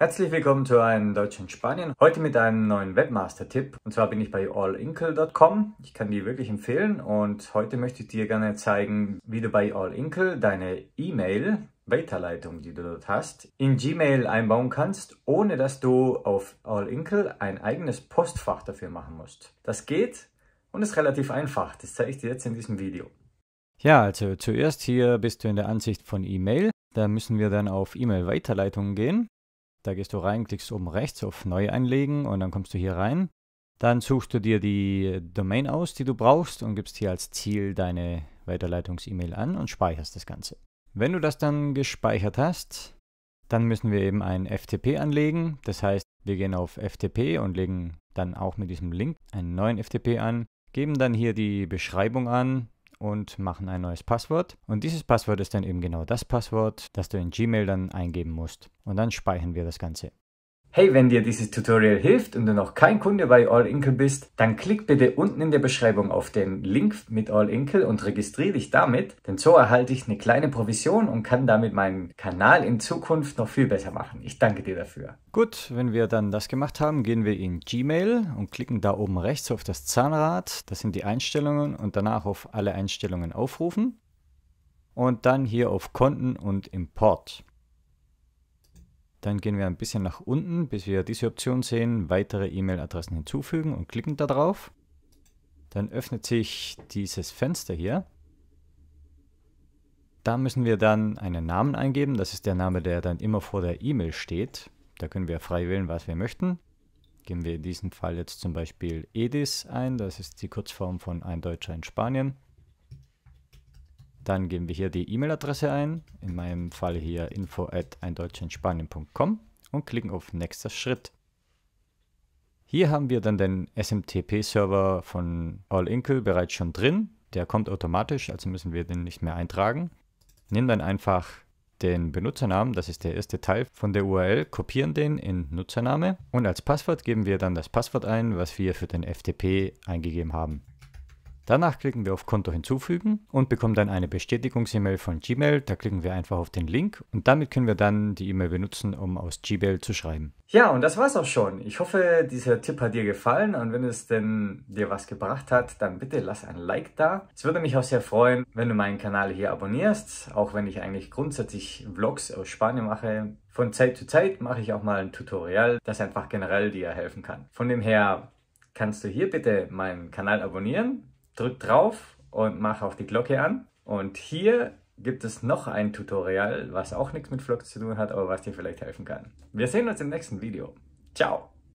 Herzlich willkommen zu einem Deutsch in Spanien. Heute mit einem neuen Webmaster-Tipp. Und zwar bin ich bei allinkle.com. Ich kann die wirklich empfehlen. Und heute möchte ich dir gerne zeigen, wie du bei allinkle deine E-Mail, Weiterleitung, die du dort hast, in Gmail einbauen kannst, ohne dass du auf allinkle ein eigenes Postfach dafür machen musst. Das geht und ist relativ einfach. Das zeige ich dir jetzt in diesem Video. Ja, also zuerst hier bist du in der Ansicht von E-Mail. Da müssen wir dann auf e mail Weiterleitung gehen. Da gehst du rein, klickst oben rechts auf Neu einlegen und dann kommst du hier rein. Dann suchst du dir die Domain aus, die du brauchst und gibst hier als Ziel deine Weiterleitungs-E-Mail an und speicherst das Ganze. Wenn du das dann gespeichert hast, dann müssen wir eben ein FTP anlegen. Das heißt, wir gehen auf FTP und legen dann auch mit diesem Link einen neuen FTP an, geben dann hier die Beschreibung an, und machen ein neues Passwort. Und dieses Passwort ist dann eben genau das Passwort, das du in Gmail dann eingeben musst. Und dann speichern wir das Ganze. Hey, wenn dir dieses Tutorial hilft und du noch kein Kunde bei All AllInkle bist, dann klick bitte unten in der Beschreibung auf den Link mit All AllInkle und registriere dich damit, denn so erhalte ich eine kleine Provision und kann damit meinen Kanal in Zukunft noch viel besser machen. Ich danke dir dafür. Gut, wenn wir dann das gemacht haben, gehen wir in Gmail und klicken da oben rechts auf das Zahnrad, das sind die Einstellungen und danach auf alle Einstellungen aufrufen und dann hier auf Konten und Import. Dann gehen wir ein bisschen nach unten, bis wir diese Option sehen, weitere E-Mail-Adressen hinzufügen und klicken darauf. Dann öffnet sich dieses Fenster hier. Da müssen wir dann einen Namen eingeben. Das ist der Name, der dann immer vor der E-Mail steht. Da können wir frei wählen, was wir möchten. Geben wir in diesem Fall jetzt zum Beispiel EDIS ein. Das ist die Kurzform von ein Deutscher in Spanien. Dann geben wir hier die E-Mail-Adresse ein, in meinem Fall hier info at eindeutschenspanien.com und klicken auf Nächster Schritt. Hier haben wir dann den SMTP-Server von AllInkle bereits schon drin. Der kommt automatisch, also müssen wir den nicht mehr eintragen. Nimm dann einfach den Benutzernamen, das ist der erste Teil von der URL, kopieren den in Nutzername und als Passwort geben wir dann das Passwort ein, was wir für den FTP eingegeben haben. Danach klicken wir auf Konto hinzufügen und bekommen dann eine Bestätigungs-E-Mail von Gmail. Da klicken wir einfach auf den Link und damit können wir dann die E-Mail benutzen, um aus Gmail zu schreiben. Ja, und das war's auch schon. Ich hoffe, dieser Tipp hat dir gefallen und wenn es denn dir was gebracht hat, dann bitte lass ein Like da. Es würde mich auch sehr freuen, wenn du meinen Kanal hier abonnierst, auch wenn ich eigentlich grundsätzlich Vlogs aus Spanien mache. Von Zeit zu Zeit mache ich auch mal ein Tutorial, das einfach generell dir helfen kann. Von dem her kannst du hier bitte meinen Kanal abonnieren drück drauf und mach auf die Glocke an. Und hier gibt es noch ein Tutorial, was auch nichts mit Vlogs zu tun hat, aber was dir vielleicht helfen kann. Wir sehen uns im nächsten Video. Ciao!